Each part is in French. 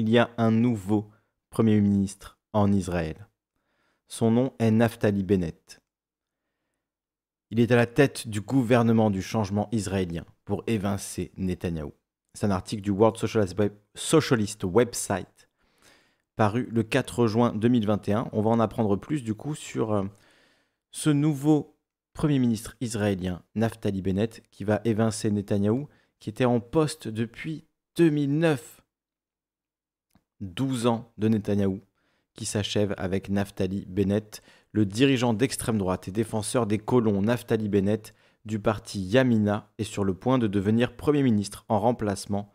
il y a un nouveau Premier ministre en Israël. Son nom est Naftali Bennett. Il est à la tête du gouvernement du changement israélien pour évincer Netanyahu. C'est un article du World Socialist Website paru le 4 juin 2021. On va en apprendre plus du coup sur euh, ce nouveau Premier ministre israélien Naftali Bennett qui va évincer Netanyahu, qui était en poste depuis 2009. 12 ans de Netanyahou, qui s'achève avec Naftali Bennett, le dirigeant d'extrême droite et défenseur des colons Naftali Bennett du parti Yamina est sur le point de devenir Premier ministre en remplacement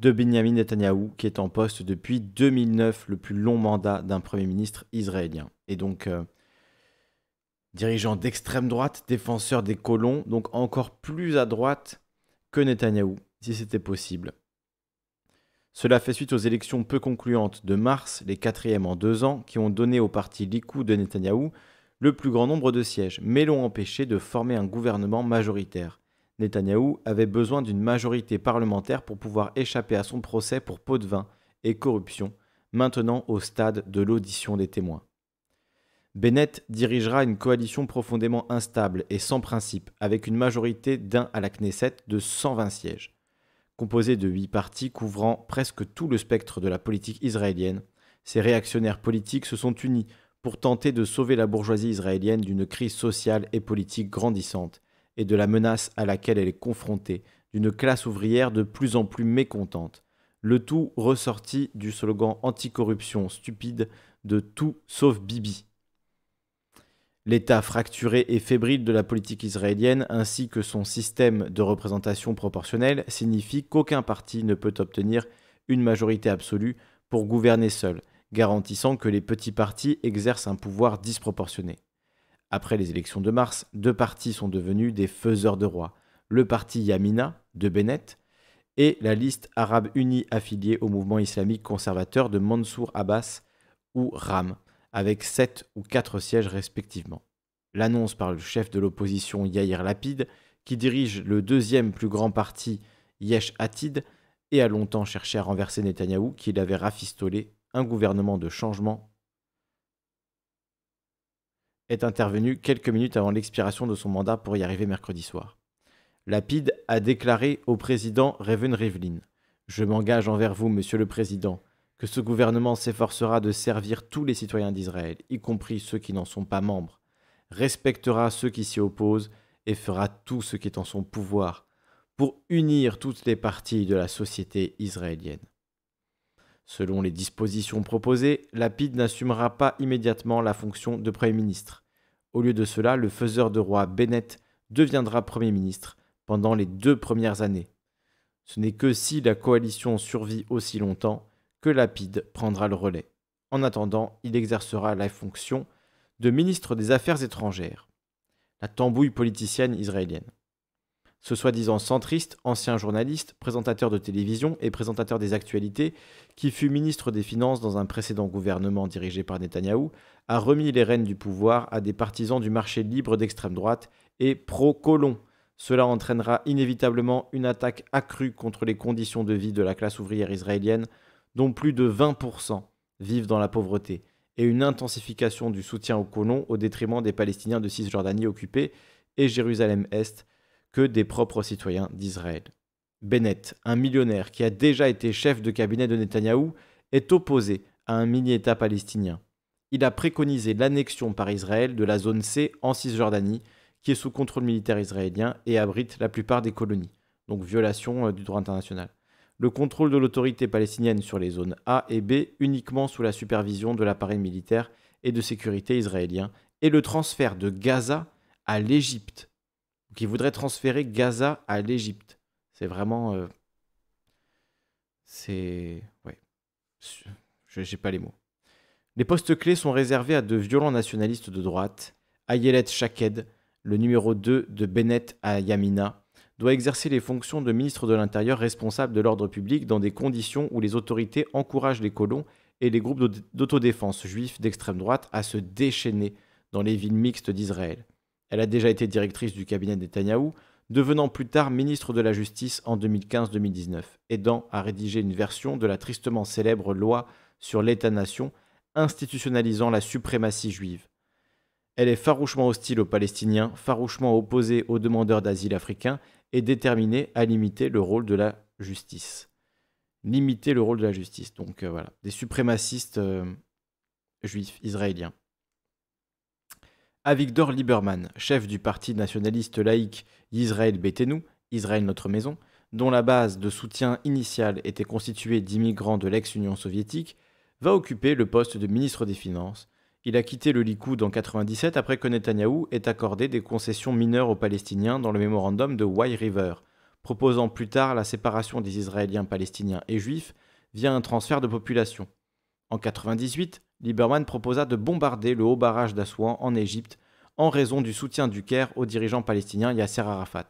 de Benjamin Netanyahou, qui est en poste depuis 2009, le plus long mandat d'un Premier ministre israélien. Et donc, euh, dirigeant d'extrême droite, défenseur des colons, donc encore plus à droite que Netanyahou, si c'était possible. Cela fait suite aux élections peu concluantes de mars, les quatrièmes en deux ans, qui ont donné au parti Likou de Netanyahou le plus grand nombre de sièges, mais l'ont empêché de former un gouvernement majoritaire. Netanyahou avait besoin d'une majorité parlementaire pour pouvoir échapper à son procès pour pot de vin et corruption, maintenant au stade de l'audition des témoins. Bennett dirigera une coalition profondément instable et sans principe, avec une majorité d'un à la Knesset de 120 sièges. Composé de huit partis couvrant presque tout le spectre de la politique israélienne, ces réactionnaires politiques se sont unis pour tenter de sauver la bourgeoisie israélienne d'une crise sociale et politique grandissante et de la menace à laquelle elle est confrontée d'une classe ouvrière de plus en plus mécontente, le tout ressorti du slogan anticorruption stupide de tout sauf Bibi, l'état fracturé et fébrile de la politique israélienne ainsi que son système de représentation proportionnelle signifie qu'aucun parti ne peut obtenir une majorité absolue pour gouverner seul, garantissant que les petits partis exercent un pouvoir disproportionné. Après les élections de mars, deux partis sont devenus des faiseurs de rois, le parti Yamina de Bennett et la liste arabe unie affiliée au mouvement islamique conservateur de Mansour Abbas ou RAM, avec 7 ou 4 sièges respectivement. L'annonce par le chef de l'opposition Yair Lapide, qui dirige le deuxième plus grand parti Yesh Atid, et a longtemps cherché à renverser Netanyahou, qu'il avait rafistolé un gouvernement de changement, est intervenu quelques minutes avant l'expiration de son mandat pour y arriver mercredi soir. Lapide a déclaré au président Reven Rivlin Je m'engage envers vous, monsieur le président, que ce gouvernement s'efforcera de servir tous les citoyens d'Israël, y compris ceux qui n'en sont pas membres, respectera ceux qui s'y opposent et fera tout ce qui est en son pouvoir pour unir toutes les parties de la société israélienne. Selon les dispositions proposées, Lapide n'assumera pas immédiatement la fonction de Premier ministre. Au lieu de cela, le faiseur de roi Bennett deviendra Premier ministre pendant les deux premières années. Ce n'est que si la coalition survit aussi longtemps que Lapide prendra le relais. En attendant, il exercera la fonction de ministre des Affaires étrangères, la tambouille politicienne israélienne. Ce soi-disant centriste, ancien journaliste, présentateur de télévision et présentateur des actualités, qui fut ministre des Finances dans un précédent gouvernement dirigé par Netanyahou, a remis les rênes du pouvoir à des partisans du marché libre d'extrême droite et pro-colon. Cela entraînera inévitablement une attaque accrue contre les conditions de vie de la classe ouvrière israélienne, dont plus de 20% vivent dans la pauvreté, et une intensification du soutien aux colons au détriment des Palestiniens de Cisjordanie occupée et Jérusalem-Est que des propres citoyens d'Israël. Bennett, un millionnaire qui a déjà été chef de cabinet de Netanyahou, est opposé à un mini-État palestinien. Il a préconisé l'annexion par Israël de la zone C en Cisjordanie, qui est sous contrôle militaire israélien et abrite la plupart des colonies, donc violation euh, du droit international le contrôle de l'autorité palestinienne sur les zones A et B uniquement sous la supervision de l'appareil militaire et de sécurité israélien, et le transfert de Gaza à l'Égypte. Donc voudrait transférer Gaza à l'Égypte. C'est vraiment... Euh, c'est... Ouais. J'ai pas les mots. Les postes clés sont réservés à de violents nationalistes de droite, Ayelet Shaked, le numéro 2 de Bennett à Yamina, doit exercer les fonctions de ministre de l'Intérieur responsable de l'ordre public dans des conditions où les autorités encouragent les colons et les groupes d'autodéfense juifs d'extrême droite à se déchaîner dans les villes mixtes d'Israël. Elle a déjà été directrice du cabinet Netanyahou, devenant plus tard ministre de la Justice en 2015-2019, aidant à rédiger une version de la tristement célèbre loi sur l'État-nation institutionnalisant la suprématie juive. Elle est farouchement hostile aux Palestiniens, farouchement opposée aux demandeurs d'asile africains est déterminé à limiter le rôle de la justice. Limiter le rôle de la justice. Donc euh, voilà, des suprémacistes euh, juifs israéliens. Avigdor Lieberman, chef du parti nationaliste laïque Israël bêtez-nous, Israël Notre Maison, dont la base de soutien initial était constituée d'immigrants de l'ex-Union soviétique, va occuper le poste de ministre des Finances il a quitté le Likoud en 1997 après que Netanyahou ait accordé des concessions mineures aux Palestiniens dans le mémorandum de White River, proposant plus tard la séparation des Israéliens palestiniens et juifs via un transfert de population. En 1998, Lieberman proposa de bombarder le haut barrage d'Assouan en Égypte en raison du soutien du Caire aux dirigeants palestiniens Yasser Arafat.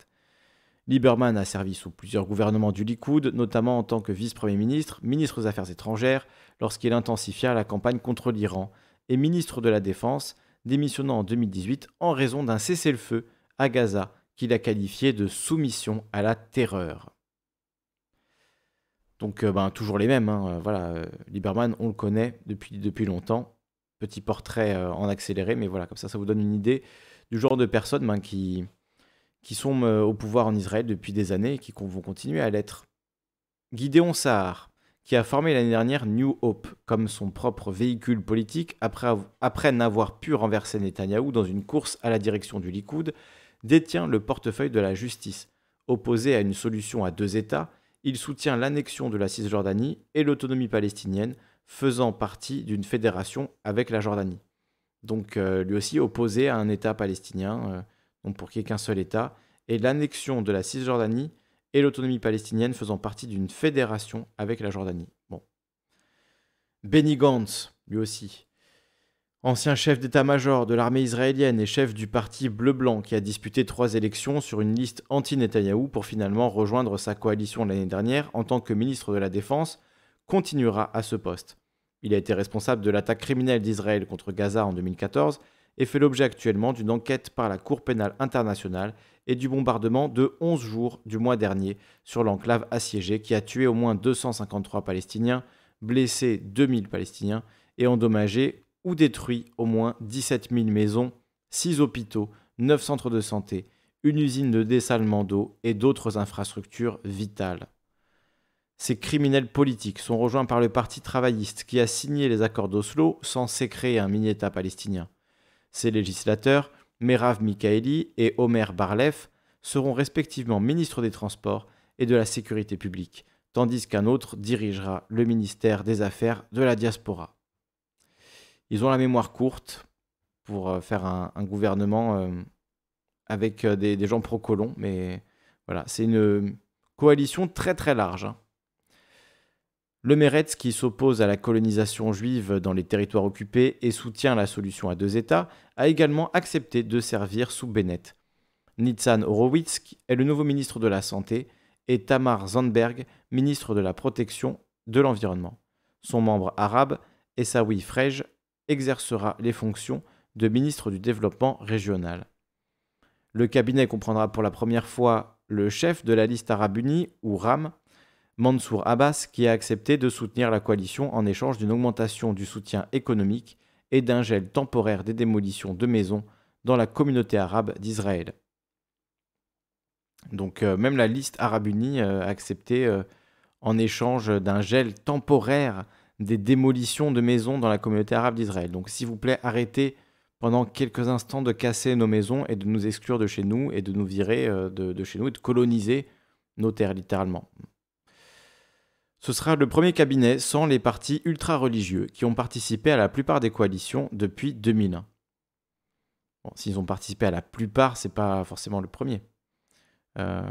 Lieberman a servi sous plusieurs gouvernements du Likoud, notamment en tant que vice-premier ministre, ministre des Affaires étrangères, lorsqu'il intensifia la campagne contre l'Iran, et ministre de la Défense, démissionnant en 2018 en raison d'un cessez-le-feu à Gaza qu'il a qualifié de soumission à la terreur. Donc euh, ben, toujours les mêmes, hein, euh, voilà, euh, on le connaît depuis, depuis longtemps, petit portrait en accéléré, mais voilà, comme ça ça vous donne une idée du genre de personnes ben, qui, qui sont au pouvoir en Israël depuis des années et qui vont continuer à l'être. Gideon Sahar, qui a formé l'année dernière New Hope comme son propre véhicule politique après, n'avoir pu renverser Netanyahou dans une course à la direction du Likoud, détient le portefeuille de la justice. Opposé à une solution à deux États, il soutient l'annexion de la Cisjordanie et l'autonomie palestinienne, faisant partie d'une fédération avec la Jordanie. Donc euh, lui aussi opposé à un État palestinien, euh, donc pour qu'il n'y ait qu'un seul État, et l'annexion de la Cisjordanie et l'autonomie palestinienne faisant partie d'une fédération avec la Jordanie. Bon. Benny Gantz, lui aussi, ancien chef d'état-major de l'armée israélienne et chef du parti bleu-blanc qui a disputé trois élections sur une liste anti-Netanyahou pour finalement rejoindre sa coalition l'année dernière en tant que ministre de la Défense, continuera à ce poste. Il a été responsable de l'attaque criminelle d'Israël contre Gaza en 2014 et fait l'objet actuellement d'une enquête par la Cour pénale internationale et du bombardement de 11 jours du mois dernier sur l'enclave assiégée qui a tué au moins 253 Palestiniens, blessé 2000 Palestiniens et endommagé ou détruit au moins 17 000 maisons, 6 hôpitaux, 9 centres de santé, une usine de dessalement d'eau et d'autres infrastructures vitales. Ces criminels politiques sont rejoints par le Parti travailliste qui a signé les accords d'Oslo censés créer un mini-État palestinien. Ces législateurs Merav Mikaeli et Omer Barlef seront respectivement ministres des Transports et de la Sécurité publique, tandis qu'un autre dirigera le ministère des Affaires de la Diaspora. Ils ont la mémoire courte pour euh, faire un, gouvernement euh, avec euh, des, gens pro-colons, mais voilà, c'est une coalition très très large. Hein. Le Meretz, qui s'oppose à la colonisation juive dans les territoires occupés et soutient la solution à deux États, a également accepté de servir sous Bennett. Nitzan Horowitz est le nouveau ministre de la Santé et Tamar Zandberg, ministre de la Protection de l'Environnement. Son membre arabe, Essaoui Frej, exercera les fonctions de ministre du Développement régional. Le cabinet comprendra pour la première fois le chef de la liste arabe unie, ou RAM, Mansour Abbas qui a accepté de soutenir la coalition en échange d'une augmentation du soutien économique et d'un gel temporaire des démolitions de maisons dans la communauté arabe d'Israël. Donc euh, même la liste Arabe Unie euh, a accepté euh, en échange d'un gel temporaire des démolitions de maisons dans la communauté arabe d'Israël. Donc s'il vous plaît, arrêtez pendant quelques instants de casser nos maisons et de nous exclure de chez nous et de nous virer de chez nous et de coloniser nos terres littéralement. Ce sera le premier cabinet sans les partis ultra-religieux qui ont participé à la plupart des coalitions depuis 2001. Bon, S'ils ont participé à la plupart, c'est pas forcément le premier. Euh,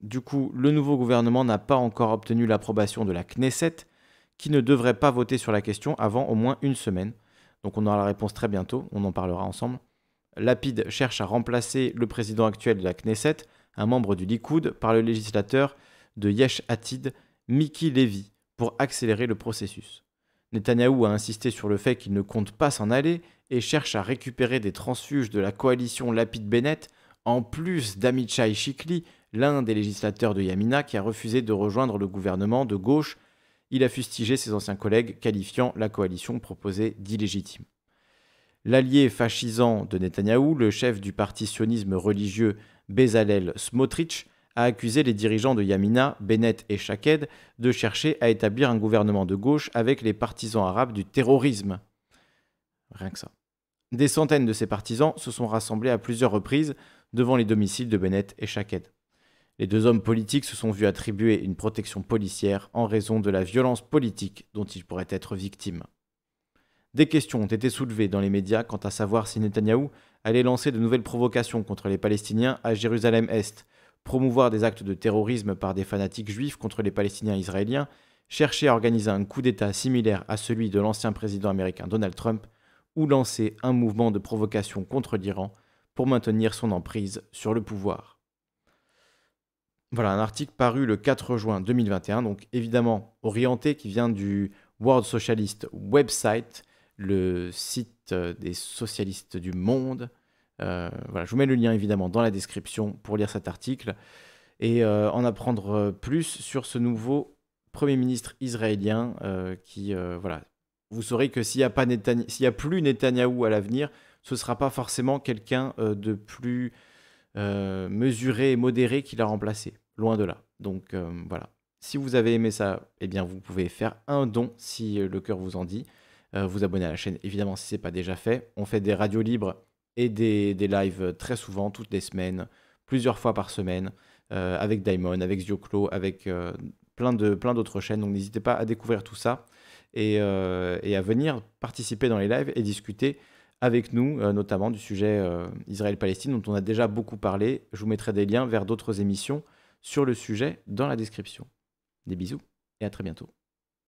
du coup, le nouveau gouvernement n'a pas encore obtenu l'approbation de la Knesset, qui ne devrait pas voter sur la question avant au moins une semaine. Donc on aura la réponse très bientôt, on en parlera ensemble. Lapide cherche à remplacer le président actuel de la Knesset, un membre du Likoud, par le législateur de Yesh Atid, Mickey Levy pour accélérer le processus. Netanyahou a insisté sur le fait qu'il ne compte pas s'en aller et cherche à récupérer des transfuges de la coalition Lapid-Bennett, en plus d'Amichai Chikli, l'un des législateurs de Yamina qui a refusé de rejoindre le gouvernement de gauche. Il a fustigé ses anciens collègues, qualifiant la coalition proposée d'illégitime. L'allié fascisant de Netanyahou, le chef du parti sionisme religieux Bezalel Smotrich, a accusé les dirigeants de Yamina, Bennett et Shaked de chercher à établir un gouvernement de gauche avec les partisans arabes du terrorisme. Rien que ça. Des centaines de ces partisans se sont rassemblés à plusieurs reprises devant les domiciles de Bennett et Shaked. Les deux hommes politiques se sont vus attribuer une protection policière en raison de la violence politique dont ils pourraient être victimes. Des questions ont été soulevées dans les médias quant à savoir si Netanyahou allait lancer de nouvelles provocations contre les Palestiniens à Jérusalem-Est, promouvoir des actes de terrorisme par des fanatiques juifs contre les Palestiniens israéliens, chercher à organiser un coup d'État similaire à celui de l'ancien président américain Donald Trump, ou lancer un mouvement de provocation contre l'Iran pour maintenir son emprise sur le pouvoir. Voilà un article paru le 4 juin 2021, donc évidemment orienté, qui vient du World Socialist Website, le site des socialistes du monde, euh, voilà, je vous mets le lien évidemment dans la description pour lire cet article et euh, en apprendre euh, plus sur ce nouveau Premier ministre israélien qui, voilà, vous saurez que s'il n'y a, a plus Netanyahou à l'avenir, ce ne sera pas forcément quelqu'un de plus mesuré et modéré qui l'a remplacé. Loin de là. Donc voilà. Si vous avez aimé ça, eh bien vous pouvez faire un don si le cœur vous en dit. vous abonner à la chaîne, évidemment, si ce n'est pas déjà fait. On fait des radios libres et des, lives très souvent, toutes les semaines, plusieurs fois par semaine, euh, avec Daimon, avec Zioclo, avec euh, plein d'autres chaînes. Donc n'hésitez pas à découvrir tout ça et, euh, et, à venir participer dans les lives et discuter avec nous, notamment du sujet Israël-Palestine, dont on a déjà beaucoup parlé. Je vous mettrai des liens vers d'autres émissions sur le sujet dans la description. Des bisous et à très bientôt.